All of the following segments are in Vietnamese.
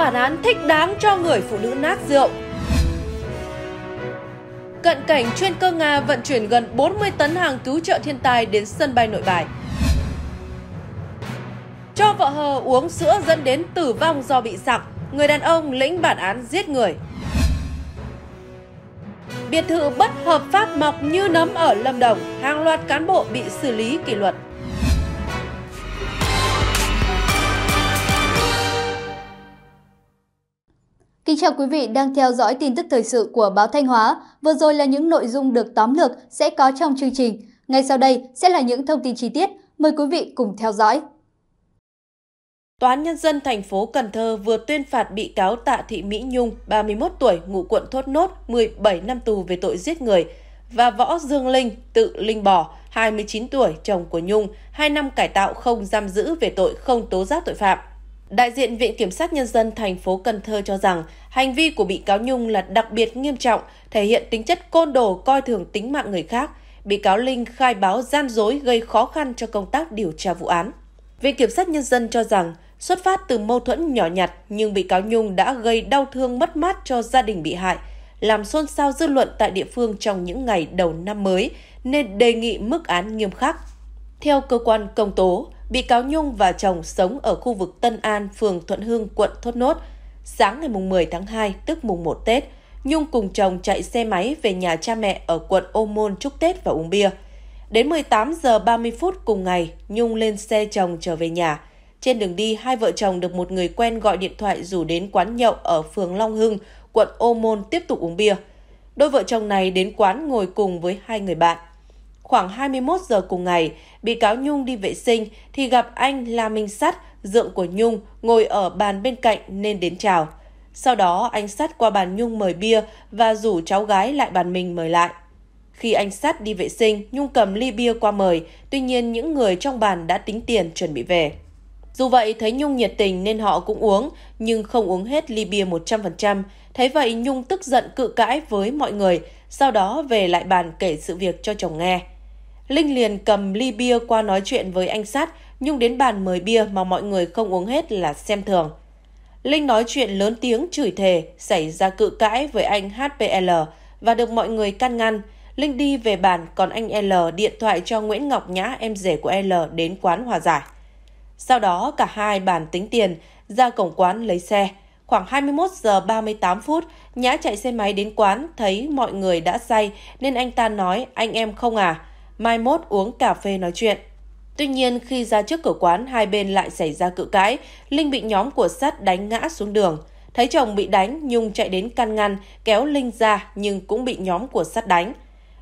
bản án thích đáng cho người phụ nữ nát rượu. Cận cảnh chuyên cơ Nga vận chuyển gần 40 tấn hàng cứu trợ thiên tai đến sân bay nội bài. Cho vợ hờ uống sữa dẫn đến tử vong do bị sặc, người đàn ông lĩnh bản án giết người. Biệt thự bất hợp pháp mọc như nấm ở Lâm Đồng, hàng loạt cán bộ bị xử lý kỷ luật. Kính chào quý vị đang theo dõi tin tức thời sự của báo Thanh Hóa. Vừa rồi là những nội dung được tóm lược sẽ có trong chương trình. Ngay sau đây sẽ là những thông tin chi tiết. Mời quý vị cùng theo dõi. Tòa án Nhân dân thành phố Cần Thơ vừa tuyên phạt bị cáo Tạ Thị Mỹ Nhung, 31 tuổi, ngụ quận Thốt Nốt, 17 năm tù về tội giết người và Võ Dương Linh, tự Linh Bò, 29 tuổi, chồng của Nhung, 2 năm cải tạo không giam giữ về tội không tố giác tội phạm. Đại diện Viện Kiểm sát Nhân dân thành phố Cần Thơ cho rằng hành vi của bị cáo Nhung là đặc biệt nghiêm trọng, thể hiện tính chất côn đồ coi thường tính mạng người khác. Bị cáo Linh khai báo gian dối gây khó khăn cho công tác điều tra vụ án. Viện Kiểm sát Nhân dân cho rằng xuất phát từ mâu thuẫn nhỏ nhặt nhưng bị cáo Nhung đã gây đau thương mất mát cho gia đình bị hại, làm xôn xao dư luận tại địa phương trong những ngày đầu năm mới nên đề nghị mức án nghiêm khắc. Theo cơ quan công tố, bị cáo Nhung và chồng sống ở khu vực Tân An, phường Thuận Hưng, quận Thốt Nốt. Sáng ngày 10 tháng 2, tức mùng 1 Tết, Nhung cùng chồng chạy xe máy về nhà cha mẹ ở quận Ô Môn chúc Tết và uống bia. Đến 18 giờ 30 phút cùng ngày, Nhung lên xe chồng trở về nhà. Trên đường đi, hai vợ chồng được một người quen gọi điện thoại rủ đến quán nhậu ở phường Long Hưng, quận Ô Môn tiếp tục uống bia. Đôi vợ chồng này đến quán ngồi cùng với hai người bạn. Khoảng 21 giờ cùng ngày, bị cáo Nhung đi vệ sinh thì gặp anh La Minh Sắt, dượng của Nhung, ngồi ở bàn bên cạnh nên đến chào. Sau đó anh Sắt qua bàn Nhung mời bia và rủ cháu gái lại bàn mình mời lại. Khi anh Sắt đi vệ sinh, Nhung cầm ly bia qua mời, tuy nhiên những người trong bàn đã tính tiền chuẩn bị về. Dù vậy, thấy Nhung nhiệt tình nên họ cũng uống, nhưng không uống hết ly bia 100%. Thấy vậy, Nhung tức giận cự cãi với mọi người, sau đó về lại bàn kể sự việc cho chồng nghe. Linh liền cầm ly bia qua nói chuyện với anh Sát, Nhung đến bàn mời bia mà mọi người không uống hết là xem thường. Linh nói chuyện lớn tiếng chửi thề, xảy ra cự cãi với anh HPL và được mọi người can ngăn. Linh đi về bàn, còn anh L điện thoại cho Nguyễn Ngọc Nhã, em rể của L, đến quán hòa giải. Sau đó cả hai bàn tính tiền, ra cổng quán lấy xe. Khoảng 21 giờ 38 phút, Nhã chạy xe máy đến quán, thấy mọi người đã say nên anh ta nói anh em không à mai mốt uống cà phê nói chuyện. Tuy nhiên, khi ra trước cửa quán, hai bên lại xảy ra cự cãi. Linh bị nhóm của sắt đánh ngã xuống đường. Thấy chồng bị đánh, Nhung chạy đến can ngăn, kéo Linh ra nhưng cũng bị nhóm của sắt đánh.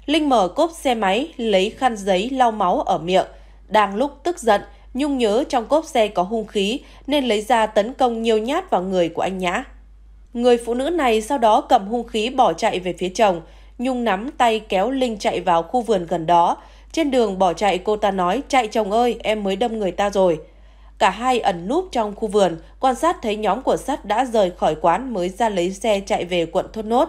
Linh mở cốp xe máy, lấy khăn giấy lau máu ở miệng. Đang lúc tức giận, Nhung nhớ trong cốp xe có hung khí nên lấy ra tấn công nhiều nhát vào người của anh Nhã. Người phụ nữ này sau đó cầm hung khí bỏ chạy về phía chồng. Nhung nắm tay kéo Linh chạy vào khu vườn gần đó. Trên đường bỏ chạy cô ta nói chạy chồng ơi em mới đâm người ta rồi. Cả hai ẩn núp trong khu vườn, quan sát thấy nhóm của sắt đã rời khỏi quán mới ra lấy xe chạy về quận Thốt Nốt.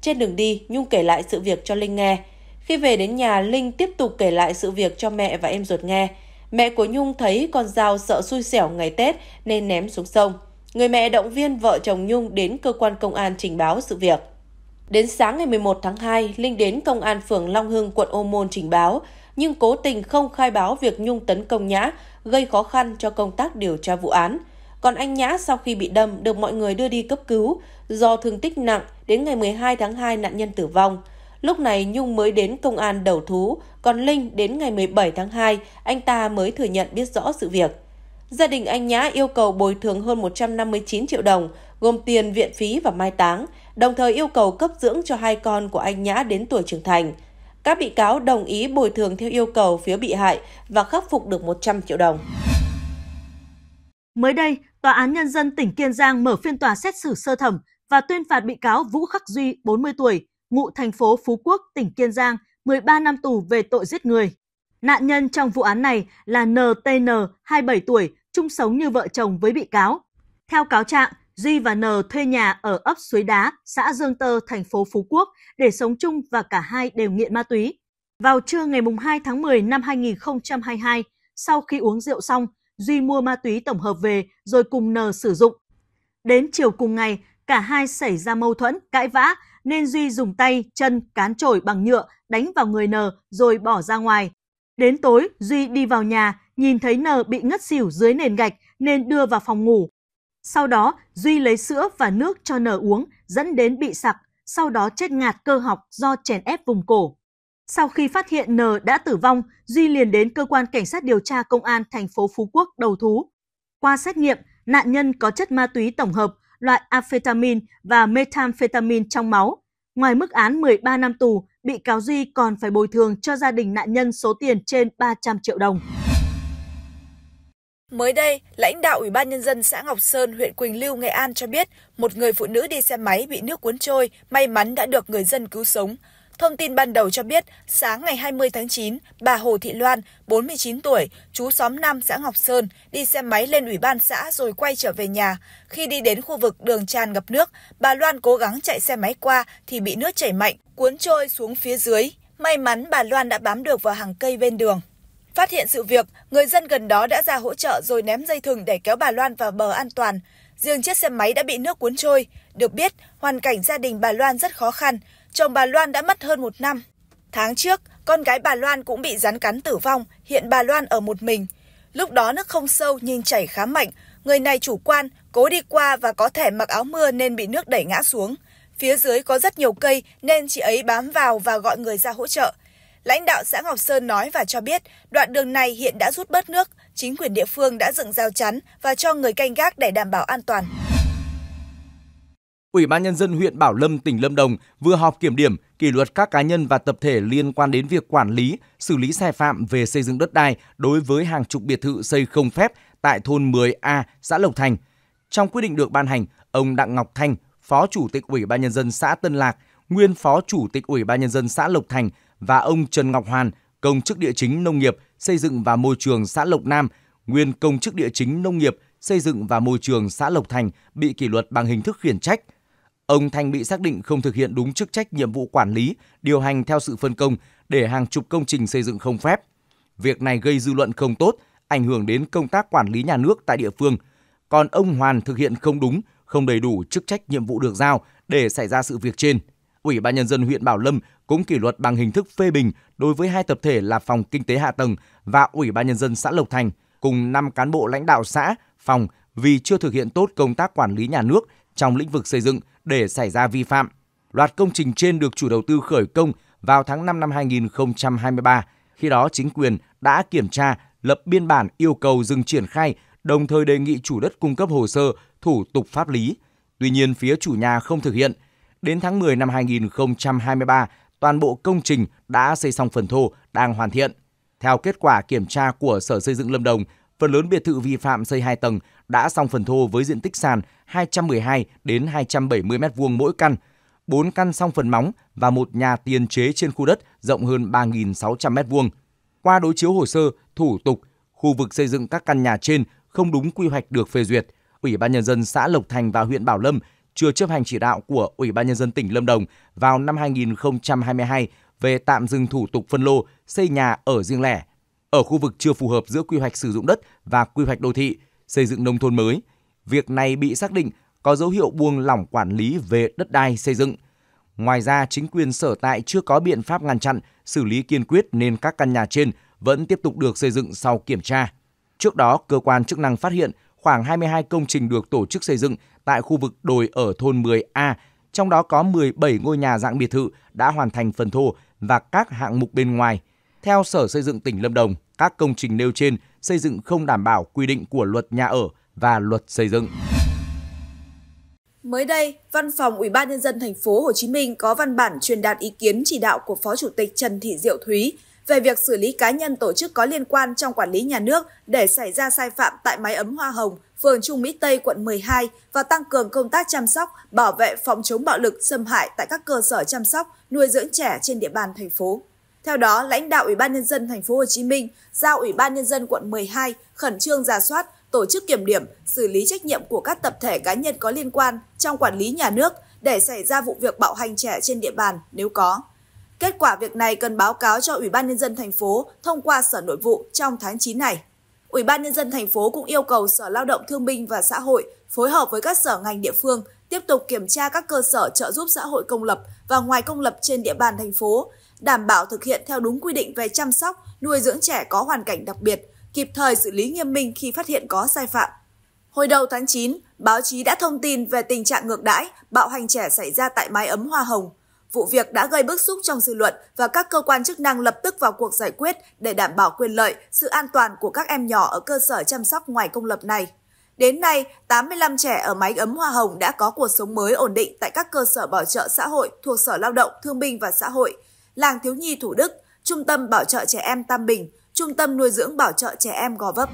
Trên đường đi, Nhung kể lại sự việc cho Linh nghe. Khi về đến nhà, Linh tiếp tục kể lại sự việc cho mẹ và em ruột nghe. Mẹ của Nhung thấy con dao sợ xui xẻo ngày Tết nên ném xuống sông. Người mẹ động viên vợ chồng Nhung đến cơ quan công an trình báo sự việc. Đến sáng ngày 11 tháng 2, Linh đến công an phường Long Hưng, quận Ô Môn trình báo, nhưng cố tình không khai báo việc Nhung tấn công Nhã, gây khó khăn cho công tác điều tra vụ án. Còn anh Nhã sau khi bị đâm được mọi người đưa đi cấp cứu, do thương tích nặng, đến ngày 12 tháng 2 nạn nhân tử vong. Lúc này Nhung mới đến công an đầu thú, còn Linh đến ngày 17 tháng 2, anh ta mới thừa nhận biết rõ sự việc. Gia đình anh Nhã yêu cầu bồi thường hơn 159 triệu đồng, gồm tiền viện phí và mai táng, đồng thời yêu cầu cấp dưỡng cho hai con của anh Nhã đến tuổi trưởng thành. Các bị cáo đồng ý bồi thường theo yêu cầu phía bị hại và khắc phục được 100 triệu đồng. Mới đây, Tòa án Nhân dân tỉnh Kiên Giang mở phiên tòa xét xử sơ thẩm và tuyên phạt bị cáo Vũ Khắc Duy, 40 tuổi, ngụ thành phố Phú Quốc, tỉnh Kiên Giang, 13 năm tù về tội giết người. Nạn nhân trong vụ án này là NTN, 27 tuổi, chung sống như vợ chồng với bị cáo. Theo cáo trạng, Duy và N thuê nhà ở ấp Suối Đá, xã Dương Tơ, thành phố Phú Quốc để sống chung và cả hai đều nghiện ma túy. Vào trưa ngày 2 tháng 10 năm 2022, sau khi uống rượu xong, Duy mua ma túy tổng hợp về rồi cùng N sử dụng. Đến chiều cùng ngày, cả hai xảy ra mâu thuẫn, cãi vã nên Duy dùng tay, chân, cán chổi bằng nhựa đánh vào người N rồi bỏ ra ngoài. Đến tối, Duy đi vào nhà, nhìn thấy N bị ngất xỉu dưới nền gạch nên đưa vào phòng ngủ. Sau đó, Duy lấy sữa và nước cho N uống, dẫn đến bị sặc, sau đó chết ngạt cơ học do chèn ép vùng cổ. Sau khi phát hiện N đã tử vong, Duy liền đến cơ quan cảnh sát điều tra công an thành phố Phú Quốc đầu thú. Qua xét nghiệm, nạn nhân có chất ma túy tổng hợp, loại amphetamine và methamphetamine trong máu. Ngoài mức án 13 năm tù, bị cáo Duy còn phải bồi thường cho gia đình nạn nhân số tiền trên 300 triệu đồng. Mới đây, lãnh đạo Ủy ban Nhân dân xã Ngọc Sơn, huyện Quỳnh Lưu, Nghệ An cho biết một người phụ nữ đi xe máy bị nước cuốn trôi, may mắn đã được người dân cứu sống. Thông tin ban đầu cho biết, sáng ngày 20 tháng 9, bà Hồ Thị Loan, 49 tuổi, chú xóm Nam, xã Ngọc Sơn, đi xe máy lên ủy ban xã rồi quay trở về nhà. Khi đi đến khu vực đường tràn ngập nước, bà Loan cố gắng chạy xe máy qua thì bị nước chảy mạnh, cuốn trôi xuống phía dưới. May mắn bà Loan đã bám được vào hàng cây bên đường. Phát hiện sự việc, người dân gần đó đã ra hỗ trợ rồi ném dây thừng để kéo bà Loan vào bờ an toàn. Riêng chiếc xe máy đã bị nước cuốn trôi. Được biết, hoàn cảnh gia đình bà Loan rất khó khăn. Chồng bà Loan đã mất hơn một năm. Tháng trước, con gái bà Loan cũng bị rắn cắn tử vong. Hiện bà Loan ở một mình. Lúc đó nước không sâu nhưng chảy khá mạnh. Người này chủ quan, cố đi qua và có thể mặc áo mưa nên bị nước đẩy ngã xuống. Phía dưới có rất nhiều cây nên chị ấy bám vào và gọi người ra hỗ trợ. Lãnh đạo xã Ngọc Sơn nói và cho biết, đoạn đường này hiện đã rút bớt nước, chính quyền địa phương đã dựng rào chắn và cho người canh gác để đảm bảo an toàn. Ủy ban nhân dân huyện Bảo Lâm, tỉnh Lâm Đồng vừa họp kiểm điểm, kỷ luật các cá nhân và tập thể liên quan đến việc quản lý, xử lý sai phạm về xây dựng đất đai đối với hàng chục biệt thự xây không phép tại thôn 10A, xã Lộc Thành. Trong quyết định được ban hành, ông Đặng Ngọc Thanh, Phó Chủ tịch Ủy ban nhân dân xã Tân Lạc, nguyên Phó Chủ tịch Ủy ban nhân dân xã Lộc Thành và ông Trần Ngọc Hoàn, công chức địa chính nông nghiệp, xây dựng và môi trường xã Lộc Nam, nguyên công chức địa chính nông nghiệp, xây dựng và môi trường xã Lộc Thành bị kỷ luật bằng hình thức khiển trách. Ông Thành bị xác định không thực hiện đúng chức trách nhiệm vụ quản lý, điều hành theo sự phân công để hàng chục công trình xây dựng không phép. Việc này gây dư luận không tốt, ảnh hưởng đến công tác quản lý nhà nước tại địa phương. Còn ông Hoàn thực hiện không đúng, không đầy đủ chức trách nhiệm vụ được giao để xảy ra sự việc trên. Ủy ban nhân dân huyện Bảo Lâm cũng kỷ luật bằng hình thức phê bình đối với hai tập thể là Phòng Kinh tế Hạ tầng và Ủy ban Nhân dân xã Lộc Thành cùng 5 cán bộ lãnh đạo xã, phòng vì chưa thực hiện tốt công tác quản lý nhà nước trong lĩnh vực xây dựng để xảy ra vi phạm. Loạt công trình trên được chủ đầu tư khởi công vào tháng 5 năm 2023. Khi đó, chính quyền đã kiểm tra, lập biên bản yêu cầu dừng triển khai, đồng thời đề nghị chủ đất cung cấp hồ sơ, thủ tục pháp lý. Tuy nhiên, phía chủ nhà không thực hiện. Đến tháng 10 năm 2023, toàn bộ công trình đã xây xong phần thô đang hoàn thiện. Theo kết quả kiểm tra của Sở Xây dựng Lâm Đồng, phần lớn biệt thự vi phạm xây 2 tầng đã xong phần thô với diện tích sàn 212 đến 270 m2 mỗi căn, 4 căn xong phần móng và một nhà tiền chế trên khu đất rộng hơn 3.600 m2. Qua đối chiếu hồ sơ, thủ tục, khu vực xây dựng các căn nhà trên không đúng quy hoạch được phê duyệt. Ủy ban nhân dân xã Lộc Thành và huyện Bảo Lâm chưa chấp hành chỉ đạo của Ủy ban nhân dân tỉnh Lâm Đồng vào năm 2022 về tạm dừng thủ tục phân lô xây nhà ở riêng lẻ ở khu vực chưa phù hợp giữa quy hoạch sử dụng đất và quy hoạch đô thị, xây dựng nông thôn mới. Việc này bị xác định có dấu hiệu buông lỏng quản lý về đất đai xây dựng. Ngoài ra, chính quyền sở tại chưa có biện pháp ngăn chặn, xử lý kiên quyết nên các căn nhà trên vẫn tiếp tục được xây dựng sau kiểm tra. Trước đó, cơ quan chức năng phát hiện khoảng 22 công trình được tổ chức xây dựng tại khu vực đồi ở thôn 10A, trong đó có 17 ngôi nhà dạng biệt thự đã hoàn thành phần thô và các hạng mục bên ngoài. Theo Sở Xây dựng tỉnh Lâm Đồng, các công trình nêu trên xây dựng không đảm bảo quy định của luật nhà ở và luật xây dựng. Mới đây, Văn phòng Ủy ban nhân dân thành phố Hồ Chí Minh có văn bản truyền đạt ý kiến chỉ đạo của Phó Chủ tịch Trần Thị Diệu Thúy về việc xử lý cá nhân tổ chức có liên quan trong quản lý nhà nước để xảy ra sai phạm tại máy ấm Hoa Hồng, phường Trung Mỹ Tây, quận 12 và tăng cường công tác chăm sóc, bảo vệ phòng chống bạo lực xâm hại tại các cơ sở chăm sóc, nuôi dưỡng trẻ trên địa bàn thành phố. Theo đó, lãnh đạo Ủy ban nhân dân thành phố Hồ Chí Minh giao Ủy ban nhân dân quận 12 khẩn trương ra soát, tổ chức kiểm điểm, xử lý trách nhiệm của các tập thể cá nhân có liên quan trong quản lý nhà nước để xảy ra vụ việc bạo hành trẻ trên địa bàn nếu có. Kết quả việc này cần báo cáo cho Ủy ban nhân dân thành phố thông qua Sở Nội vụ trong tháng 9 này. Ủy ban nhân dân thành phố cũng yêu cầu Sở Lao động Thương binh và Xã hội phối hợp với các sở ngành địa phương tiếp tục kiểm tra các cơ sở trợ giúp xã hội công lập và ngoài công lập trên địa bàn thành phố, đảm bảo thực hiện theo đúng quy định về chăm sóc, nuôi dưỡng trẻ có hoàn cảnh đặc biệt, kịp thời xử lý nghiêm minh khi phát hiện có sai phạm. Hồi đầu tháng 9, báo chí đã thông tin về tình trạng ngược đãi, bạo hành trẻ xảy ra tại mái ấm Hoa Hồng, Vụ việc đã gây bức xúc trong dư luận và các cơ quan chức năng lập tức vào cuộc giải quyết để đảm bảo quyền lợi, sự an toàn của các em nhỏ ở cơ sở chăm sóc ngoài công lập này. Đến nay, 85 trẻ ở máy ấm Hoa Hồng đã có cuộc sống mới ổn định tại các cơ sở bảo trợ xã hội thuộc Sở Lao động, Thương binh và Xã hội, Làng Thiếu nhi Thủ Đức, Trung tâm Bảo trợ Trẻ Em Tam Bình, Trung tâm Nuôi dưỡng Bảo trợ Trẻ Em Gò Vấp.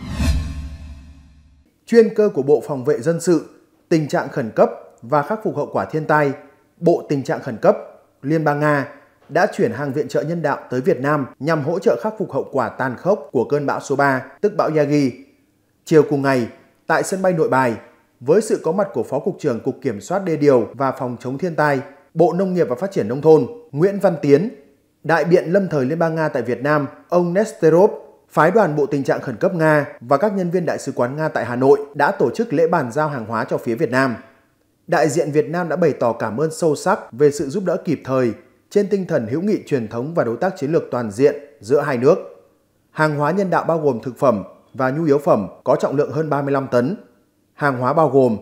Chuyên cơ của Bộ Phòng vệ Dân sự, tình trạng khẩn cấp và khắc phục hậu quả thiên tai, Bộ Tình trạng khẩn cấp Liên bang Nga đã chuyển hàng viện trợ nhân đạo tới Việt Nam nhằm hỗ trợ khắc phục hậu quả tàn khốc của cơn bão số 3, tức bão Yagi. Chiều cùng ngày, tại sân bay Nội Bài, với sự có mặt của Phó Cục trưởng Cục Kiểm soát Đê Điều và Phòng chống thiên tai, Bộ Nông nghiệp và Phát triển Nông thôn Nguyễn Văn Tiến, đại biện lâm thời Liên bang Nga tại Việt Nam, ông Nesterov, phái đoàn Bộ Tình trạng Khẩn cấp Nga và các nhân viên Đại sứ quán Nga tại Hà Nội đã tổ chức lễ bàn giao hàng hóa cho phía Việt Nam đại diện Việt Nam đã bày tỏ cảm ơn sâu sắc về sự giúp đỡ kịp thời trên tinh thần hữu nghị truyền thống và đối tác chiến lược toàn diện giữa hai nước. Hàng hóa nhân đạo bao gồm thực phẩm và nhu yếu phẩm có trọng lượng hơn 35 tấn. Hàng hóa bao gồm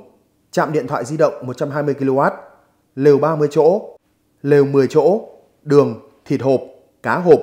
trạm điện thoại di động 120 kW, lều 30 chỗ, lều 10 chỗ, đường, thịt hộp, cá hộp,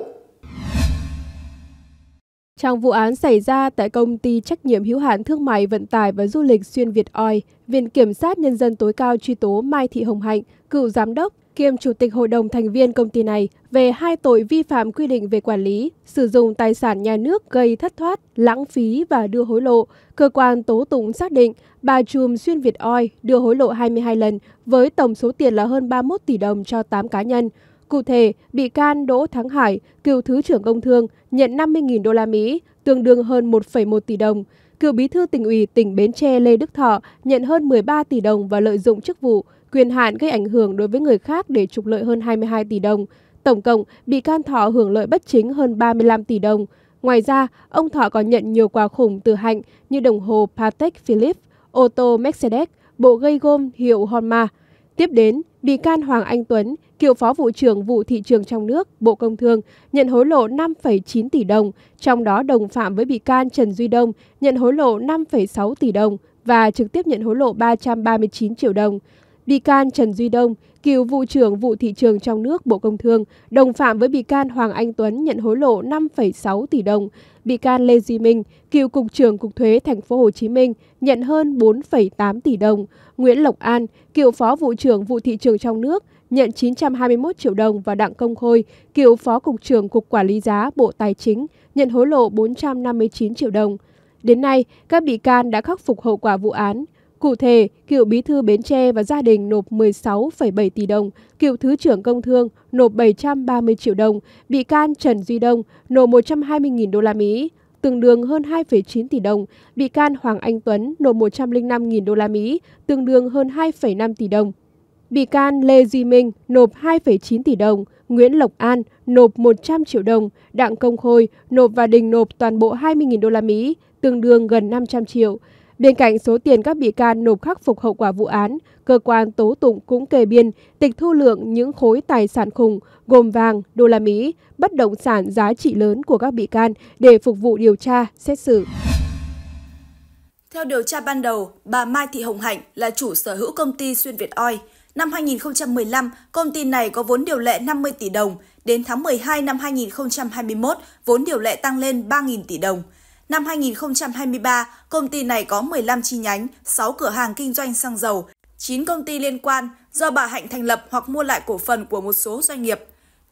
trong vụ án xảy ra tại công ty trách nhiệm hữu hạn thương mại vận tải và du lịch xuyên Việt Oi, Viện Kiểm sát Nhân dân tối cao truy tố Mai Thị Hồng Hạnh, cựu giám đốc kiêm chủ tịch hội đồng thành viên công ty này về hai tội vi phạm quy định về quản lý, sử dụng tài sản nhà nước gây thất thoát, lãng phí và đưa hối lộ. Cơ quan tố tụng xác định bà Trùm Xuyên Việt Oi đưa hối lộ 22 lần với tổng số tiền là hơn 31 tỷ đồng cho 8 cá nhân. Cụ thể, bị can Đỗ Thắng Hải, cựu Thứ trưởng Công Thương, nhận 50.000 đô la Mỹ, tương đương hơn 1,1 tỷ đồng. Cựu Bí thư tỉnh ủy tỉnh Bến Tre Lê Đức Thọ nhận hơn 13 tỷ đồng và lợi dụng chức vụ, quyền hạn gây ảnh hưởng đối với người khác để trục lợi hơn 22 tỷ đồng. Tổng cộng, bị can Thọ hưởng lợi bất chính hơn 35 tỷ đồng. Ngoài ra, ông Thọ còn nhận nhiều quà khủng từ Hạnh như đồng hồ Patek Philippe, ô tô Mercedes, bộ gây gôm hiệu Honma. Tiếp đến, bị can Hoàng Anh Tuấn cựu Phó Vụ trưởng Vụ Thị trường trong nước, Bộ Công Thương nhận hối lộ 5,9 tỷ đồng, trong đó đồng phạm với bị can Trần Duy Đông nhận hối lộ 5,6 tỷ đồng và trực tiếp nhận hối lộ 339 triệu đồng. Bị can Trần Duy Đông, cựu vụ trưởng vụ thị trường trong nước Bộ Công Thương, đồng phạm với bị can Hoàng Anh Tuấn nhận hối lộ 5,6 tỷ đồng bị can Lê Duy Minh, cựu cục trưởng Cục thuế Thành phố Hồ Chí Minh nhận hơn 4,8 tỷ đồng, Nguyễn Lộc An, cựu phó vụ trưởng vụ thị trường trong nước nhận 921 triệu đồng và Đặng Công Khôi, cựu phó cục trưởng Cục Quản lý giá Bộ Tài chính nhận hối lộ 459 triệu đồng. Đến nay, các bị can đã khắc phục hậu quả vụ án, Cụ thể, cựu bí thư Bến Tre và gia đình nộp 16,7 tỷ đồng, cựu thứ trưởng công thương nộp 730 triệu đồng, bị can Trần Duy Đông nộp 120.000 đô la Mỹ, tương đương hơn 2,9 tỷ đồng, bị can Hoàng Anh Tuấn nộp 105.000 đô la Mỹ, tương đương hơn 2,5 tỷ đồng. Bị can Lê Duy Minh nộp 2,9 tỷ đồng, Nguyễn Lộc An nộp 100 triệu đồng, Đặng Công Khôi nộp và Đình nộp toàn bộ 20.000 đô la Mỹ, tương đương gần 500 triệu. Bên cạnh số tiền các bị can nộp khắc phục hậu quả vụ án, cơ quan tố tụng cũng kê biên tịch thu lượng những khối tài sản khủng gồm vàng, đô la Mỹ, bất động sản giá trị lớn của các bị can để phục vụ điều tra, xét xử. Theo điều tra ban đầu, bà Mai Thị Hồng Hạnh là chủ sở hữu công ty Xuyên Việt Oi Năm 2015, công ty này có vốn điều lệ 50 tỷ đồng. Đến tháng 12 năm 2021, vốn điều lệ tăng lên 3.000 tỷ đồng. Năm 2023, công ty này có 15 chi nhánh, 6 cửa hàng kinh doanh xăng dầu, 9 công ty liên quan do bà Hạnh thành lập hoặc mua lại cổ phần của một số doanh nghiệp.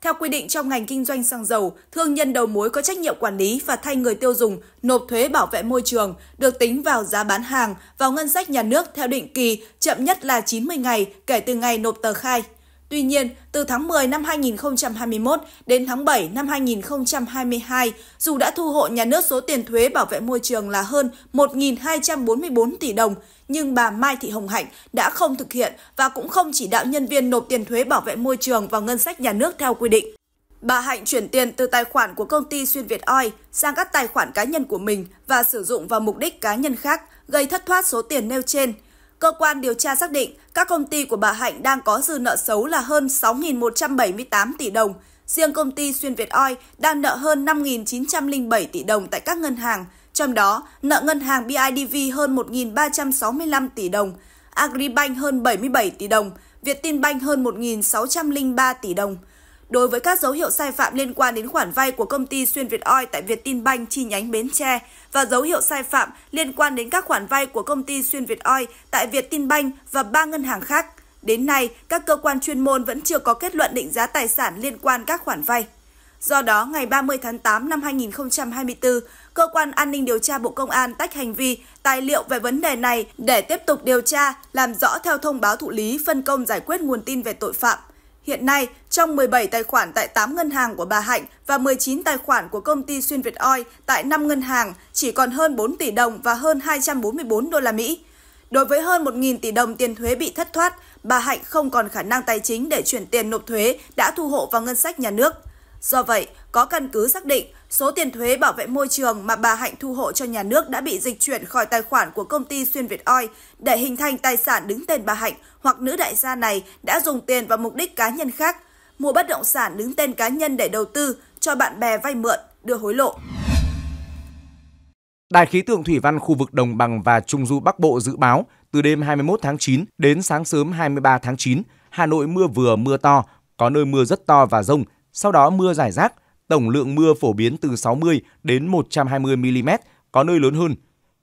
Theo quy định trong ngành kinh doanh xăng dầu, thương nhân đầu mối có trách nhiệm quản lý và thay người tiêu dùng nộp thuế bảo vệ môi trường được tính vào giá bán hàng vào ngân sách nhà nước theo định kỳ chậm nhất là 90 ngày kể từ ngày nộp tờ khai. Tuy nhiên, từ tháng 10 năm 2021 đến tháng 7 năm 2022, dù đã thu hộ nhà nước số tiền thuế bảo vệ môi trường là hơn 1.244 tỷ đồng, nhưng bà Mai Thị Hồng Hạnh đã không thực hiện và cũng không chỉ đạo nhân viên nộp tiền thuế bảo vệ môi trường vào ngân sách nhà nước theo quy định. Bà Hạnh chuyển tiền từ tài khoản của công ty Xuyên Việt Oi sang các tài khoản cá nhân của mình và sử dụng vào mục đích cá nhân khác, gây thất thoát số tiền nêu trên – cơ quan điều tra xác định các công ty của bà Hạnh đang có dư nợ xấu là hơn 6.178 tỷ đồng. Riêng công ty Xuyên Việt Oi đang nợ hơn 5.907 tỷ đồng tại các ngân hàng, trong đó nợ ngân hàng BIDV hơn 1.365 tỷ đồng, Agribank hơn 77 tỷ đồng, Việt Tin Banh hơn 1.603 tỷ đồng đối với các dấu hiệu sai phạm liên quan đến khoản vay của công ty Xuyên Việt Oi tại Vietinbank chi nhánh Bến Tre và dấu hiệu sai phạm liên quan đến các khoản vay của công ty Xuyên Việt Oi tại Vietinbank và ba ngân hàng khác. Đến nay, các cơ quan chuyên môn vẫn chưa có kết luận định giá tài sản liên quan các khoản vay. Do đó, ngày 30 tháng 8 năm 2024, Cơ quan An ninh Điều tra Bộ Công an tách hành vi, tài liệu về vấn đề này để tiếp tục điều tra, làm rõ theo thông báo thụ lý, phân công giải quyết nguồn tin về tội phạm. Hiện nay, trong 17 tài khoản tại 8 ngân hàng của bà Hạnh và 19 tài khoản của công ty Xuyên Việt Oil tại 5 ngân hàng chỉ còn hơn 4 tỷ đồng và hơn 244 đô la Mỹ. Đối với hơn 1.000 tỷ đồng tiền thuế bị thất thoát, bà Hạnh không còn khả năng tài chính để chuyển tiền nộp thuế đã thu hộ vào ngân sách nhà nước. Do vậy, có căn cứ xác định Số tiền thuế bảo vệ môi trường mà bà Hạnh thu hộ cho nhà nước đã bị dịch chuyển khỏi tài khoản của công ty Xuyên Việt oi để hình thành tài sản đứng tên bà Hạnh hoặc nữ đại gia này đã dùng tiền vào mục đích cá nhân khác, mua bất động sản đứng tên cá nhân để đầu tư, cho bạn bè vay mượn, đưa hối lộ. Đài khí tượng thủy văn khu vực Đồng bằng và Trung du Bắc Bộ dự báo từ đêm 21 tháng 9 đến sáng sớm 23 tháng 9, Hà Nội mưa vừa mưa to, có nơi mưa rất to và rông, sau đó mưa giải rác, tổng lượng mưa phổ biến từ 60 đến 120 mm, có nơi lớn hơn.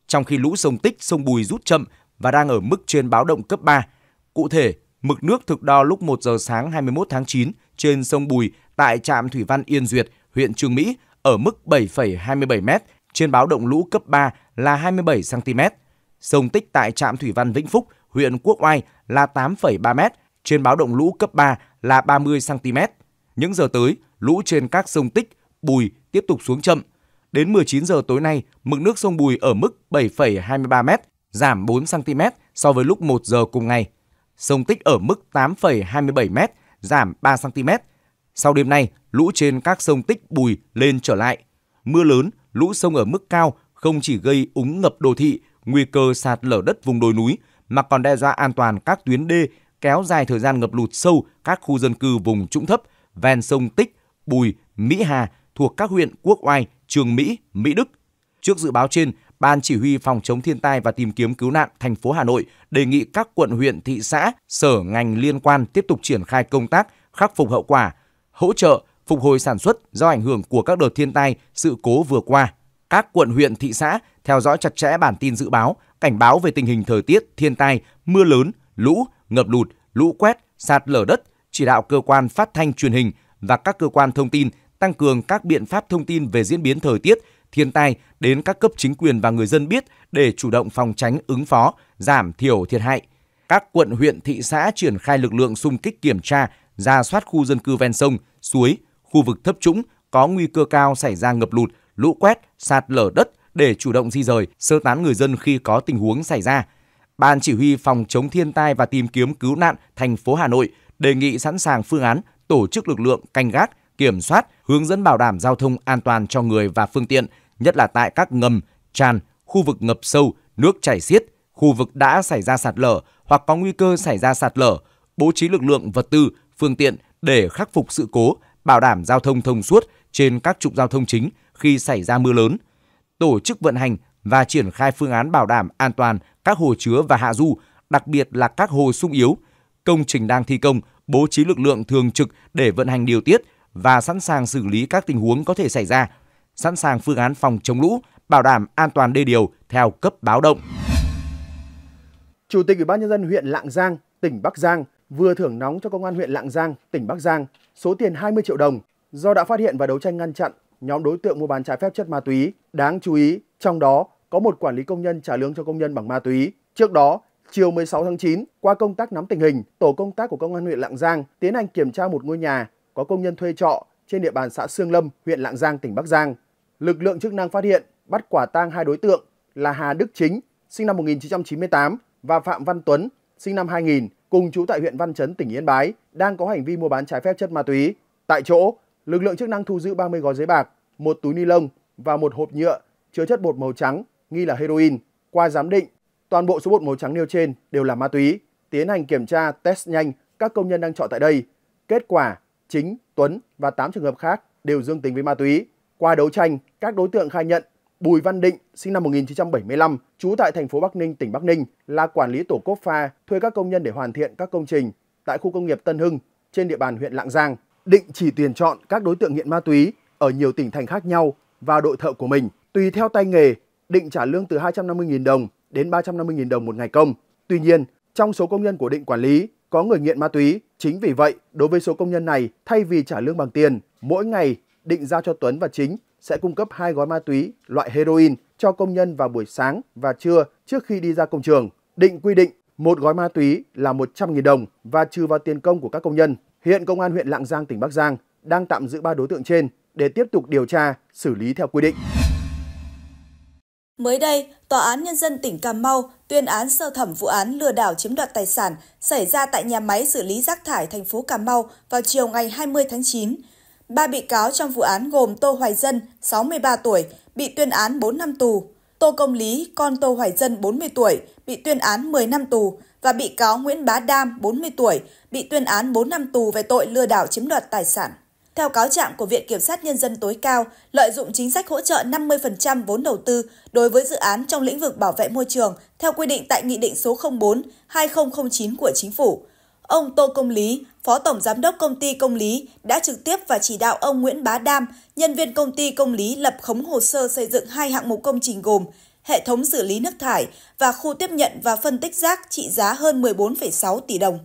Trong khi lũ sông Tích, sông Bùi rút chậm và đang ở mức trên báo động cấp 3. Cụ thể, mực nước thực đo lúc 1 giờ sáng 21 tháng 9 trên sông Bùi tại trạm thủy văn Yên Duyệt, huyện Trường Mỹ ở mức 7,27 m, trên báo động lũ cấp 3 là 27 cm. Sông Tích tại trạm thủy văn Vĩnh Phúc, huyện Quốc Oai là 8,3 m, trên báo động lũ cấp 3 là 30 cm. Những giờ tới, lũ trên các sông Tích, Bùi tiếp tục xuống chậm. Đến 19 giờ tối nay, mực nước sông Bùi ở mức 7,23 m, giảm 4 cm so với lúc 1 giờ cùng ngày. Sông Tích ở mức 8,27 m, giảm 3 cm. Sau đêm nay, lũ trên các sông Tích Bùi lên trở lại. Mưa lớn, lũ sông ở mức cao không chỉ gây úng ngập đô thị, nguy cơ sạt lở đất vùng đồi núi mà còn đe dọa an toàn các tuyến đê, kéo dài thời gian ngập lụt sâu các khu dân cư vùng trũng thấp, ven sông Tích Bùi, Mỹ Hà thuộc các huyện Quốc Oai, Trường Mỹ, Mỹ Đức. Trước dự báo trên, Ban Chỉ huy Phòng chống thiên tai và tìm kiếm cứu nạn thành phố Hà Nội đề nghị các quận huyện, thị xã, sở ngành liên quan tiếp tục triển khai công tác khắc phục hậu quả, hỗ trợ phục hồi sản xuất do ảnh hưởng của các đợt thiên tai, sự cố vừa qua. Các quận huyện, thị xã theo dõi chặt chẽ bản tin dự báo, cảnh báo về tình hình thời tiết, thiên tai, mưa lớn, lũ, ngập lụt, lũ quét, sạt lở đất, chỉ đạo cơ quan phát thanh truyền hình và các cơ quan thông tin tăng cường các biện pháp thông tin về diễn biến thời tiết, thiên tai đến các cấp chính quyền và người dân biết để chủ động phòng tránh ứng phó, giảm thiểu thiệt hại. Các quận, huyện, thị xã triển khai lực lượng xung kích kiểm tra, ra soát khu dân cư ven sông, suối, khu vực thấp trũng có nguy cơ cao xảy ra ngập lụt, lũ quét, sạt lở đất để chủ động di rời, sơ tán người dân khi có tình huống xảy ra. Ban chỉ huy phòng chống thiên tai và tìm kiếm cứu nạn thành phố Hà Nội đề nghị sẵn sàng phương án tổ chức lực lượng canh gác, kiểm soát, hướng dẫn bảo đảm giao thông an toàn cho người và phương tiện, nhất là tại các ngầm, tràn, khu vực ngập sâu, nước chảy xiết, khu vực đã xảy ra sạt lở hoặc có nguy cơ xảy ra sạt lở, bố trí lực lượng vật tư, phương tiện để khắc phục sự cố, bảo đảm giao thông thông suốt trên các trục giao thông chính khi xảy ra mưa lớn, tổ chức vận hành và triển khai phương án bảo đảm an toàn các hồ chứa và hạ du, đặc biệt là các hồ sung yếu, công trình đang thi công bố trí lực lượng thường trực để vận hành điều tiết và sẵn sàng xử lý các tình huống có thể xảy ra, sẵn sàng phương án phòng chống lũ, bảo đảm an toàn đê điều theo cấp báo động. Chủ tịch Ủy ban nhân dân huyện Lạng Giang, tỉnh Bắc Giang vừa thưởng nóng cho công an huyện Lạng Giang, tỉnh Bắc Giang số tiền 20 triệu đồng do đã phát hiện và đấu tranh ngăn chặn nhóm đối tượng mua bán trái phép chất ma túy. Đáng chú ý, trong đó có một quản lý công nhân trả lương cho công nhân bằng ma túy. Trước đó, Chiều 16 tháng 9, qua công tác nắm tình hình, tổ công tác của công an huyện Lạng Giang tiến hành kiểm tra một ngôi nhà có công nhân thuê trọ trên địa bàn xã Sương Lâm, huyện Lạng Giang, tỉnh Bắc Giang. Lực lượng chức năng phát hiện bắt quả tang hai đối tượng là Hà Đức Chính, sinh năm 1998 và Phạm Văn Tuấn, sinh năm 2000, cùng chú tại huyện Văn Chấn, tỉnh Yên Bái, đang có hành vi mua bán trái phép chất ma túy. Tại chỗ, lực lượng chức năng thu giữ 30 gói giấy bạc, một túi ni lông và một hộp nhựa chứa chất bột màu trắng nghi là heroin. Qua giám định, Toàn bộ số bột màu trắng nêu trên đều là ma túy. Tiến hành kiểm tra test nhanh các công nhân đang trọ tại đây. Kết quả, chính, Tuấn và 8 trường hợp khác đều dương tính với ma túy. Qua đấu tranh, các đối tượng khai nhận Bùi Văn Định, sinh năm 1975, trú tại thành phố Bắc Ninh, tỉnh Bắc Ninh, là quản lý tổ cốt pha thuê các công nhân để hoàn thiện các công trình tại khu công nghiệp Tân Hưng trên địa bàn huyện Lạng Giang. Định chỉ tuyển chọn các đối tượng nghiện ma túy ở nhiều tỉnh thành khác nhau vào đội thợ của mình. Tùy theo tay nghề, Định trả lương từ 250.000 đồng đến 350.000 đồng một ngày công. Tuy nhiên, trong số công nhân của định quản lý có người nghiện ma túy. Chính vì vậy, đối với số công nhân này, thay vì trả lương bằng tiền, mỗi ngày định giao cho Tuấn và Chính sẽ cung cấp hai gói ma túy loại heroin cho công nhân vào buổi sáng và trưa trước khi đi ra công trường. Định quy định một gói ma túy là 100.000 đồng và trừ vào tiền công của các công nhân. Hiện Công an huyện Lạng Giang, tỉnh Bắc Giang đang tạm giữ ba đối tượng trên để tiếp tục điều tra, xử lý theo quy định. Mới đây, Tòa án Nhân dân tỉnh Cà Mau tuyên án sơ thẩm vụ án lừa đảo chiếm đoạt tài sản xảy ra tại nhà máy xử lý rác thải thành phố Cà Mau vào chiều ngày 20 tháng 9. Ba bị cáo trong vụ án gồm Tô Hoài Dân, 63 tuổi, bị tuyên án 4 năm tù, Tô Công Lý, con Tô Hoài Dân 40 tuổi, bị tuyên án 10 năm tù và bị cáo Nguyễn Bá Đam, 40 tuổi, bị tuyên án 4 năm tù về tội lừa đảo chiếm đoạt tài sản. Theo cáo trạng của Viện Kiểm sát Nhân dân tối cao, lợi dụng chính sách hỗ trợ 50% vốn đầu tư đối với dự án trong lĩnh vực bảo vệ môi trường theo quy định tại Nghị định số 04-2009 của Chính phủ. Ông Tô Công Lý, Phó Tổng Giám đốc Công ty Công Lý đã trực tiếp và chỉ đạo ông Nguyễn Bá Đam, nhân viên Công ty Công Lý lập khống hồ sơ xây dựng hai hạng mục công trình gồm hệ thống xử lý nước thải và khu tiếp nhận và phân tích rác trị giá hơn 14,6 tỷ đồng.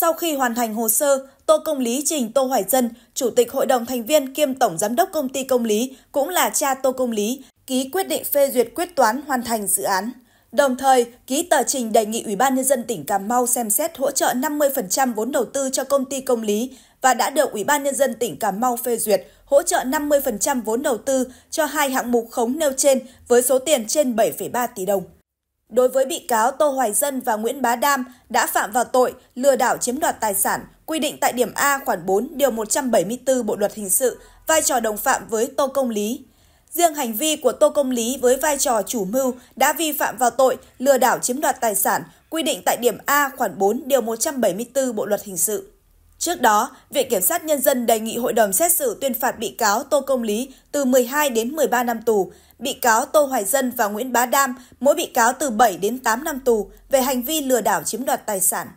Sau khi hoàn thành hồ sơ, Tô Công Lý trình Tô Hoài Dân, Chủ tịch Hội đồng thành viên kiêm Tổng Giám đốc Công ty Công Lý, cũng là cha Tô Công Lý, ký quyết định phê duyệt quyết toán hoàn thành dự án. Đồng thời, ký tờ trình đề nghị Ủy ban Nhân dân tỉnh Cà Mau xem xét hỗ trợ 50% vốn đầu tư cho công ty công lý và đã được Ủy ban Nhân dân tỉnh Cà Mau phê duyệt hỗ trợ 50% vốn đầu tư cho hai hạng mục khống nêu trên với số tiền trên 7,3 tỷ đồng đối với bị cáo Tô Hoài Dân và Nguyễn Bá Đam đã phạm vào tội lừa đảo chiếm đoạt tài sản quy định tại điểm A khoản 4 điều 174 Bộ luật hình sự, vai trò đồng phạm với Tô Công Lý. Riêng hành vi của Tô Công Lý với vai trò chủ mưu đã vi phạm vào tội lừa đảo chiếm đoạt tài sản quy định tại điểm A khoản 4 điều 174 Bộ luật hình sự. Trước đó, Viện Kiểm sát Nhân dân đề nghị hội đồng xét xử tuyên phạt bị cáo Tô Công Lý từ 12 đến 13 năm tù, bị cáo Tô Hoài Dân và Nguyễn Bá Đam, mỗi bị cáo từ 7 đến 8 năm tù về hành vi lừa đảo chiếm đoạt tài sản.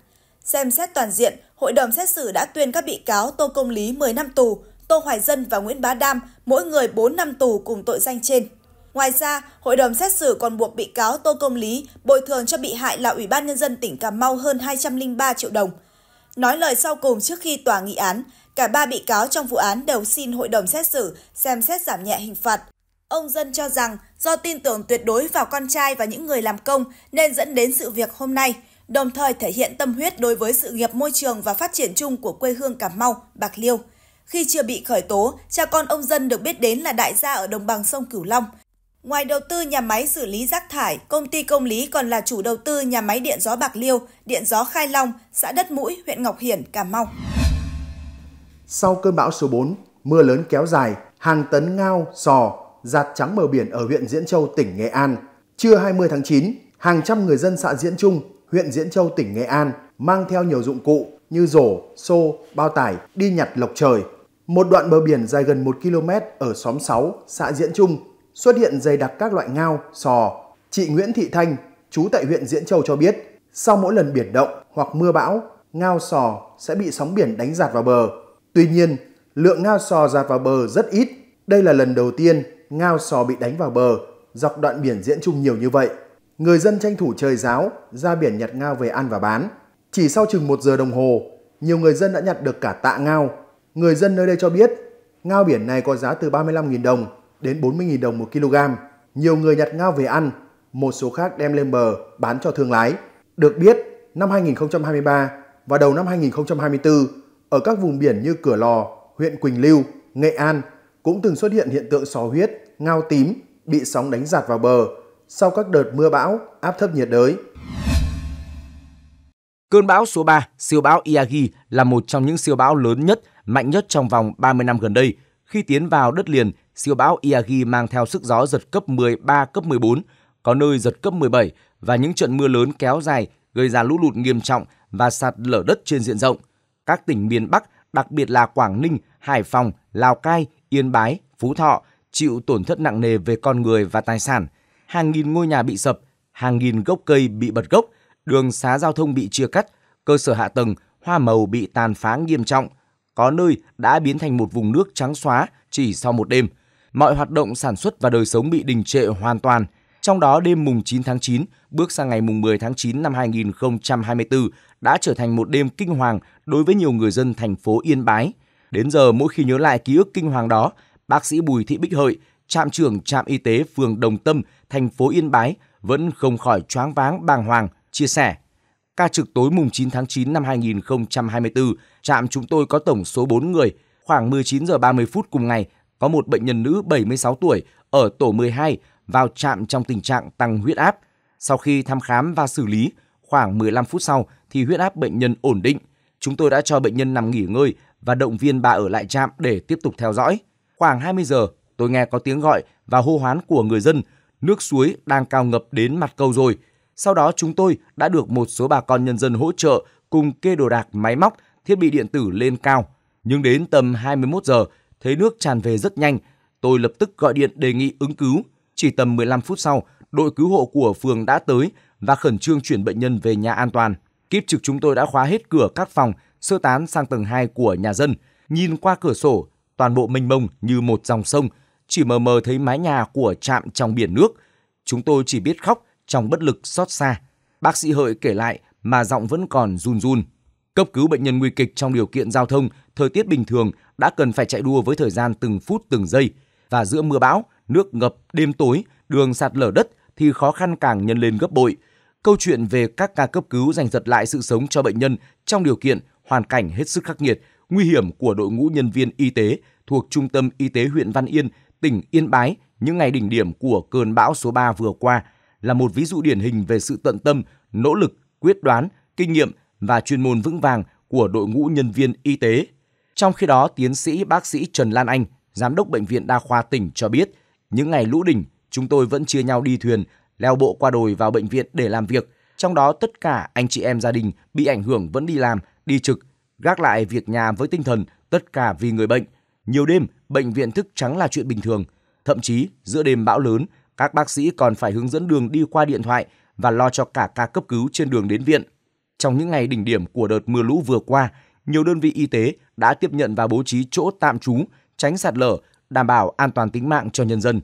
Xem xét toàn diện, hội đồng xét xử đã tuyên các bị cáo Tô Công Lý 10 năm tù, Tô Hoài Dân và Nguyễn Bá Đam mỗi người 4 năm tù cùng tội danh trên. Ngoài ra, hội đồng xét xử còn buộc bị cáo Tô Công Lý bồi thường cho bị hại là Ủy ban Nhân dân tỉnh Cà Mau hơn 203 triệu đồng. Nói lời sau cùng trước khi tòa nghị án, cả ba bị cáo trong vụ án đều xin hội đồng xét xử xem xét giảm nhẹ hình phạt. Ông Dân cho rằng do tin tưởng tuyệt đối vào con trai và những người làm công nên dẫn đến sự việc hôm nay, đồng thời thể hiện tâm huyết đối với sự nghiệp môi trường và phát triển chung của quê hương Cà Mau, Bạc Liêu. Khi chưa bị khởi tố, cha con ông Dân được biết đến là đại gia ở đồng bằng sông Cửu Long. Ngoài đầu tư nhà máy xử lý rác thải, công ty công lý còn là chủ đầu tư nhà máy điện gió Bạc Liêu, điện gió Khai Long, xã Đất Mũi, huyện Ngọc Hiển, Cà Mau. Sau cơn bão số 4, mưa lớn kéo dài, hàng tấn ngao, sò, giạt trắng bờ biển ở huyện Diễn Châu, tỉnh Nghệ An. Trưa 20 tháng 9, hàng trăm người dân xã Diễn Trung, huyện Diễn Châu, tỉnh Nghệ An mang theo nhiều dụng cụ như rổ, xô, bao tải đi nhặt lộc trời. Một đoạn bờ biển dài gần 1 km ở xóm 6, xã Diễn Trung xuất hiện dày đặc các loại ngao, sò. Chị Nguyễn Thị Thanh, chú tại huyện Diễn Châu cho biết, sau mỗi lần biển động hoặc mưa bão, ngao sò sẽ bị sóng biển đánh giạt vào bờ. Tuy nhiên, lượng ngao sò giạt vào bờ rất ít. Đây là lần đầu tiên ngao sò bị đánh vào bờ, dọc đoạn biển diễn chung nhiều như vậy. Người dân tranh thủ trời giáo, ra biển nhặt ngao về ăn và bán. Chỉ sau chừng 1 giờ đồng hồ, nhiều người dân đã nhặt được cả tạ ngao. Người dân nơi đây cho biết, ngao biển này có giá từ 35.000 đồng đến 40.000 đồng một kg. Nhiều người nhặt ngao về ăn, một số khác đem lên bờ bán cho thương lái. Được biết, năm 2023 và đầu năm 2024, ở các vùng biển như Cửa Lò, huyện Quỳnh Lưu, Nghệ An, cũng từng xuất hiện hiện tượng sò huyết, ngao tím bị sóng đánh giạt vào bờ sau các đợt mưa bão, áp thấp nhiệt đới. Cơn bão số 3, siêu bão Iagi là một trong những siêu bão lớn nhất, mạnh nhất trong vòng 30 năm gần đây. Khi tiến vào đất liền, siêu bão Iagi mang theo sức gió giật cấp 13, cấp 14, có nơi giật cấp 17 và những trận mưa lớn kéo dài gây ra lũ lụt nghiêm trọng và sạt lở đất trên diện rộng. Các tỉnh miền Bắc, đặc biệt là Quảng Ninh, Hải Phòng, Lào Cai, Yên Bái, Phú Thọ chịu tổn thất nặng nề về con người và tài sản, hàng nghìn ngôi nhà bị sập, hàng nghìn gốc cây bị bật gốc, đường xá giao thông bị chia cắt, cơ sở hạ tầng, hoa màu bị tàn phá nghiêm trọng, có nơi đã biến thành một vùng nước trắng xóa chỉ sau một đêm. Mọi hoạt động sản xuất và đời sống bị đình trệ hoàn toàn. Trong đó đêm mùng 9 tháng 9 bước sang ngày mùng 10 tháng 9 năm 2024 đã trở thành một đêm kinh hoàng đối với nhiều người dân thành phố Yên Bái. Đến giờ mỗi khi nhớ lại ký ức kinh hoàng đó, bác sĩ Bùi Thị Bích Hợi, trạm trưởng trạm y tế phường Đồng Tâm, thành phố Yên Bái vẫn không khỏi choáng váng bàng hoàng, chia sẻ. Ca trực tối mùng 9 tháng 9 năm 2024, trạm chúng tôi có tổng số 4 người. Khoảng 19 giờ 30 phút cùng ngày, có một bệnh nhân nữ 76 tuổi ở tổ 12 vào trạm trong tình trạng tăng huyết áp. Sau khi thăm khám và xử lý, khoảng 15 phút sau thì huyết áp bệnh nhân ổn định. Chúng tôi đã cho bệnh nhân nằm nghỉ ngơi và động viên bà ở lại trạm để tiếp tục theo dõi. Khoảng 20 giờ, tôi nghe có tiếng gọi và hô hoán của người dân, nước suối đang cao ngập đến mặt cầu rồi. Sau đó chúng tôi đã được một số bà con nhân dân hỗ trợ cùng kê đồ đạc máy móc, thiết bị điện tử lên cao. Nhưng đến tầm 21 giờ, thấy nước tràn về rất nhanh, tôi lập tức gọi điện đề nghị ứng cứu. Chỉ tầm 15 phút sau, đội cứu hộ của phường đã tới và khẩn trương chuyển bệnh nhân về nhà an toàn. Kíp trực chúng tôi đã khóa hết cửa các phòng sơ tán sang tầng 2 của nhà dân. Nhìn qua cửa sổ, toàn bộ mênh mông như một dòng sông, chỉ mờ mờ thấy mái nhà của trạm trong biển nước. Chúng tôi chỉ biết khóc trong bất lực xót xa. Bác sĩ Hợi kể lại mà giọng vẫn còn run run. Cấp cứu bệnh nhân nguy kịch trong điều kiện giao thông, thời tiết bình thường đã cần phải chạy đua với thời gian từng phút từng giây. Và giữa mưa bão, nước ngập, đêm tối, đường sạt lở đất thì khó khăn càng nhân lên gấp bội. Câu chuyện về các ca cấp cứu giành giật lại sự sống cho bệnh nhân trong điều kiện hoàn cảnh hết sức khắc nghiệt, nguy hiểm của đội ngũ nhân viên y tế thuộc Trung tâm Y tế huyện Văn Yên, tỉnh Yên Bái những ngày đỉnh điểm của cơn bão số 3 vừa qua là một ví dụ điển hình về sự tận tâm, nỗ lực, quyết đoán, kinh nghiệm và chuyên môn vững vàng của đội ngũ nhân viên y tế. Trong khi đó, tiến sĩ bác sĩ Trần Lan Anh, giám đốc bệnh viện đa khoa tỉnh cho biết, những ngày lũ đỉnh, chúng tôi vẫn chia nhau đi thuyền, leo bộ qua đồi vào bệnh viện để làm việc. Trong đó tất cả anh chị em gia đình bị ảnh hưởng vẫn đi làm đi trực, gác lại việc nhà với tinh thần tất cả vì người bệnh. Nhiều đêm, bệnh viện thức trắng là chuyện bình thường. Thậm chí, giữa đêm bão lớn, các bác sĩ còn phải hướng dẫn đường đi qua điện thoại và lo cho cả ca cấp cứu trên đường đến viện. Trong những ngày đỉnh điểm của đợt mưa lũ vừa qua, nhiều đơn vị y tế đã tiếp nhận và bố trí chỗ tạm trú, tránh sạt lở, đảm bảo an toàn tính mạng cho nhân dân.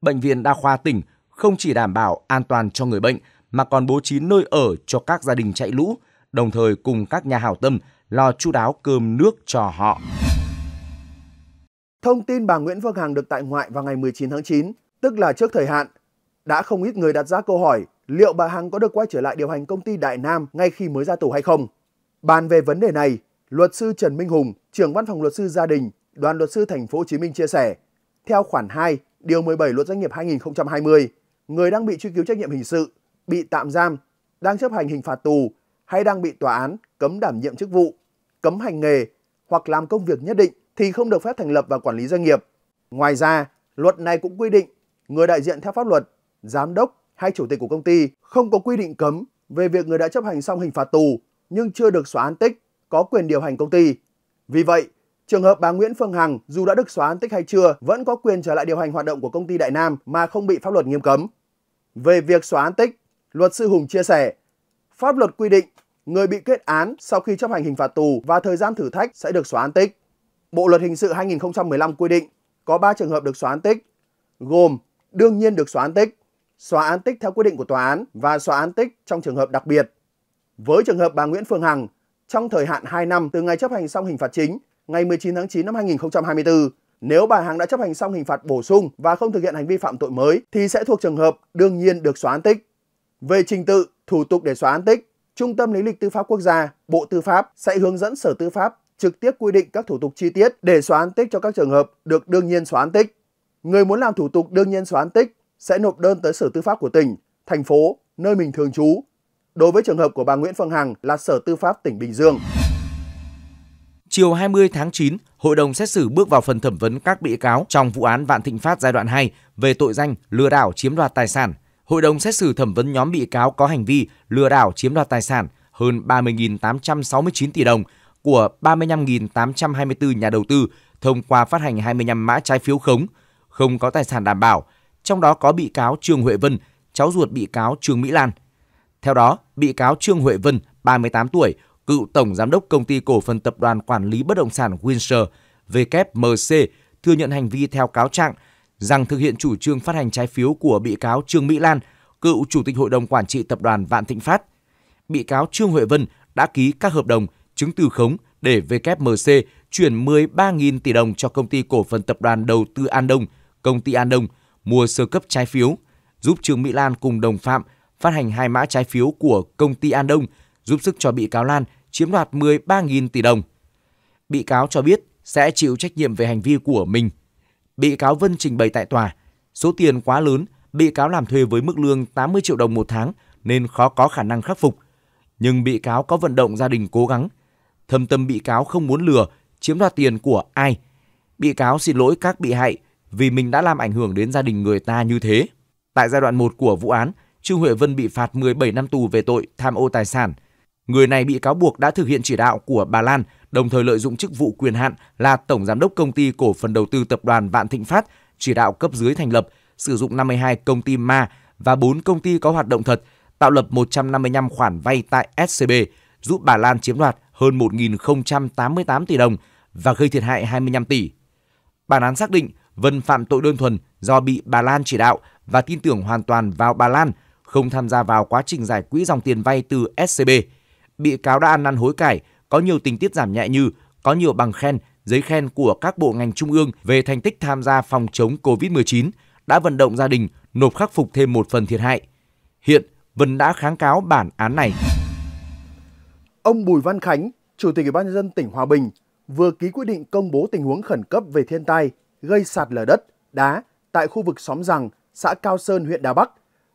Bệnh viện đa khoa tỉnh không chỉ đảm bảo an toàn cho người bệnh mà còn bố trí nơi ở cho các gia đình chạy lũ, đồng thời cùng các nhà hảo tâm lo chu đáo cơm nước cho họ. Thông tin bà Nguyễn Phương Hằng được tại ngoại vào ngày 19 tháng 9, tức là trước thời hạn, đã không ít người đặt ra câu hỏi liệu bà Hằng có được quay trở lại điều hành công ty Đại Nam ngay khi mới ra tù hay không. Bàn về vấn đề này, luật sư Trần Minh Hùng, trưởng văn phòng luật sư gia đình, đoàn luật sư thành phố Hồ Chí Minh chia sẻ, theo khoản 2, điều 17 luật doanh nghiệp 2020, người đang bị truy cứu trách nhiệm hình sự, bị tạm giam, đang chấp hành hình phạt tù hay đang bị tòa án cấm đảm nhiệm chức vụ, cấm hành nghề hoặc làm công việc nhất định thì không được phép thành lập và quản lý doanh nghiệp. Ngoài ra, luật này cũng quy định người đại diện theo pháp luật, giám đốc hay chủ tịch của công ty không có quy định cấm về việc người đã chấp hành xong hình phạt tù nhưng chưa được xóa án tích có quyền điều hành công ty. Vì vậy, trường hợp bà Nguyễn Phương Hằng dù đã được xóa án tích hay chưa vẫn có quyền trở lại điều hành hoạt động của công ty Đại Nam mà không bị pháp luật nghiêm cấm. Về việc xóa án tích, luật sư Hùng chia sẻ, pháp luật quy định Người bị kết án sau khi chấp hành hình phạt tù và thời gian thử thách sẽ được xóa án tích. Bộ luật hình sự 2015 quy định có 3 trường hợp được xóa án tích, gồm đương nhiên được xóa án tích, xóa án tích theo quyết định của tòa án và xóa án tích trong trường hợp đặc biệt. Với trường hợp bà Nguyễn Phương Hằng, trong thời hạn 2 năm từ ngày chấp hành xong hình phạt chính, ngày 19 tháng 9 năm 2024, nếu bà Hằng đã chấp hành xong hình phạt bổ sung và không thực hiện hành vi phạm tội mới thì sẽ thuộc trường hợp đương nhiên được xóa án tích. Về trình tự, thủ tục để xóa án tích, Trung tâm Lý lịch Tư pháp Quốc gia, Bộ Tư pháp sẽ hướng dẫn Sở Tư pháp trực tiếp quy định các thủ tục chi tiết để xóa án tích cho các trường hợp được đương nhiên xóa án tích. Người muốn làm thủ tục đương nhiên xóa án tích sẽ nộp đơn tới Sở Tư pháp của tỉnh, thành phố, nơi mình thường trú. Đối với trường hợp của bà Nguyễn Phương Hằng là Sở Tư pháp tỉnh Bình Dương. Chiều 20 tháng 9, Hội đồng xét xử bước vào phần thẩm vấn các bị cáo trong vụ án Vạn Thịnh Phát giai đoạn 2 về tội danh lừa đảo chiếm đoạt tài sản Hội đồng xét xử thẩm vấn nhóm bị cáo có hành vi lừa đảo chiếm đoạt tài sản hơn 30.869 tỷ đồng của 35.824 nhà đầu tư thông qua phát hành 25 mã trái phiếu khống, không có tài sản đảm bảo, trong đó có bị cáo Trương Huệ Vân, cháu ruột bị cáo Trương Mỹ Lan. Theo đó, bị cáo Trương Huệ Vân, 38 tuổi, cựu tổng giám đốc công ty cổ phần tập đoàn quản lý bất động sản Windsor, WMC, thừa nhận hành vi theo cáo trạng rằng thực hiện chủ trương phát hành trái phiếu của bị cáo Trương Mỹ Lan, cựu chủ tịch hội đồng quản trị tập đoàn Vạn Thịnh Phát. Bị cáo Trương Huệ Vân đã ký các hợp đồng chứng từ khống để VKMC chuyển 13.000 tỷ đồng cho công ty cổ phần tập đoàn đầu tư An Đông, công ty An Đông mua sơ cấp trái phiếu, giúp Trương Mỹ Lan cùng đồng phạm phát hành hai mã trái phiếu của công ty An Đông, giúp sức cho bị cáo Lan chiếm đoạt 13.000 tỷ đồng. Bị cáo cho biết sẽ chịu trách nhiệm về hành vi của mình bị cáo Vân trình bày tại tòa, số tiền quá lớn, bị cáo làm thuê với mức lương 80 triệu đồng một tháng nên khó có khả năng khắc phục. Nhưng bị cáo có vận động gia đình cố gắng. Thâm tâm bị cáo không muốn lừa, chiếm đoạt tiền của ai. Bị cáo xin lỗi các bị hại vì mình đã làm ảnh hưởng đến gia đình người ta như thế. Tại giai đoạn 1 của vụ án, Trương Huệ Vân bị phạt 17 năm tù về tội tham ô tài sản – Người này bị cáo buộc đã thực hiện chỉ đạo của bà Lan, đồng thời lợi dụng chức vụ quyền hạn là tổng giám đốc công ty cổ phần đầu tư tập đoàn Vạn Thịnh Phát, chỉ đạo cấp dưới thành lập, sử dụng 52 công ty ma và 4 công ty có hoạt động thật, tạo lập 155 khoản vay tại SCB, giúp bà Lan chiếm đoạt hơn 1.088 tỷ đồng và gây thiệt hại 25 tỷ. Bản án xác định Vân phạm tội đơn thuần do bị bà Lan chỉ đạo và tin tưởng hoàn toàn vào bà Lan, không tham gia vào quá trình giải quỹ dòng tiền vay từ SCB bị cáo đã ăn năn hối cải, có nhiều tình tiết giảm nhẹ như có nhiều bằng khen, giấy khen của các bộ ngành trung ương về thành tích tham gia phòng chống COVID-19, đã vận động gia đình nộp khắc phục thêm một phần thiệt hại. Hiện, Vân đã kháng cáo bản án này. Ông Bùi Văn Khánh, Chủ tịch Ủy ban nhân dân tỉnh Hòa Bình vừa ký quyết định công bố tình huống khẩn cấp về thiên tai gây sạt lở đất, đá tại khu vực xóm Rằng, xã Cao Sơn, huyện Đà Bắc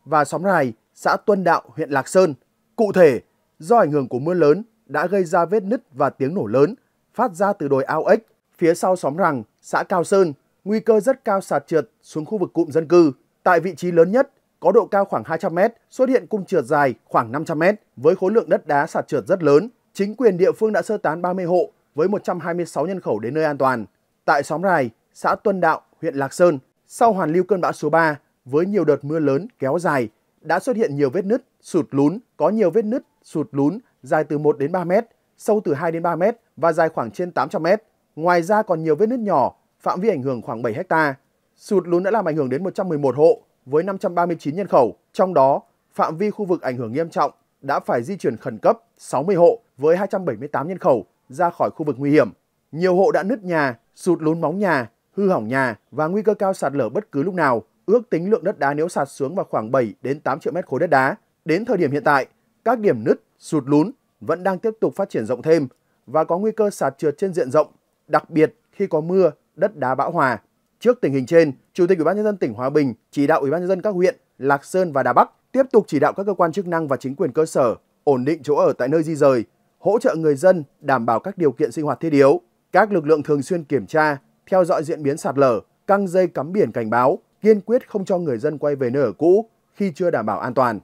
và xóm Rài, xã Tuân Đạo, huyện Lạc Sơn. Cụ thể, do ảnh hưởng của mưa lớn đã gây ra vết nứt và tiếng nổ lớn phát ra từ đồi ao ếch phía sau xóm Rằng, xã Cao Sơn, nguy cơ rất cao sạt trượt xuống khu vực cụm dân cư. Tại vị trí lớn nhất, có độ cao khoảng 200 m, xuất hiện cung trượt dài khoảng 500 m với khối lượng đất đá sạt trượt rất lớn. Chính quyền địa phương đã sơ tán 30 hộ với 126 nhân khẩu đến nơi an toàn. Tại xóm Rài, xã Tuân Đạo, huyện Lạc Sơn, sau hoàn lưu cơn bão số 3 với nhiều đợt mưa lớn kéo dài, đã xuất hiện nhiều vết nứt, sụt lún, có nhiều vết nứt sụt lún, dài từ 1 đến 3 mét, sâu từ 2 đến 3 mét và dài khoảng trên 800 mét. Ngoài ra còn nhiều vết nứt nhỏ, phạm vi ảnh hưởng khoảng 7 hecta. Sụt lún đã làm ảnh hưởng đến 111 hộ với 539 nhân khẩu, trong đó phạm vi khu vực ảnh hưởng nghiêm trọng đã phải di chuyển khẩn cấp 60 hộ với 278 nhân khẩu ra khỏi khu vực nguy hiểm. Nhiều hộ đã nứt nhà, sụt lún móng nhà, hư hỏng nhà và nguy cơ cao sạt lở bất cứ lúc nào. Ước tính lượng đất đá nếu sạt xuống vào khoảng 7 đến 8 triệu mét khối đất đá. Đến thời điểm hiện tại, các điểm nứt, sụt lún vẫn đang tiếp tục phát triển rộng thêm và có nguy cơ sạt trượt trên diện rộng, đặc biệt khi có mưa, đất đá bão hòa. Trước tình hình trên, Chủ tịch Ủy ban nhân dân tỉnh Hòa Bình chỉ đạo Ủy ban nhân dân các huyện Lạc Sơn và Đà Bắc tiếp tục chỉ đạo các cơ quan chức năng và chính quyền cơ sở ổn định chỗ ở tại nơi di rời, hỗ trợ người dân đảm bảo các điều kiện sinh hoạt thiết yếu. Các lực lượng thường xuyên kiểm tra, theo dõi diễn biến sạt lở, căng dây cắm biển cảnh báo, kiên quyết không cho người dân quay về nơi ở cũ khi chưa đảm bảo an toàn.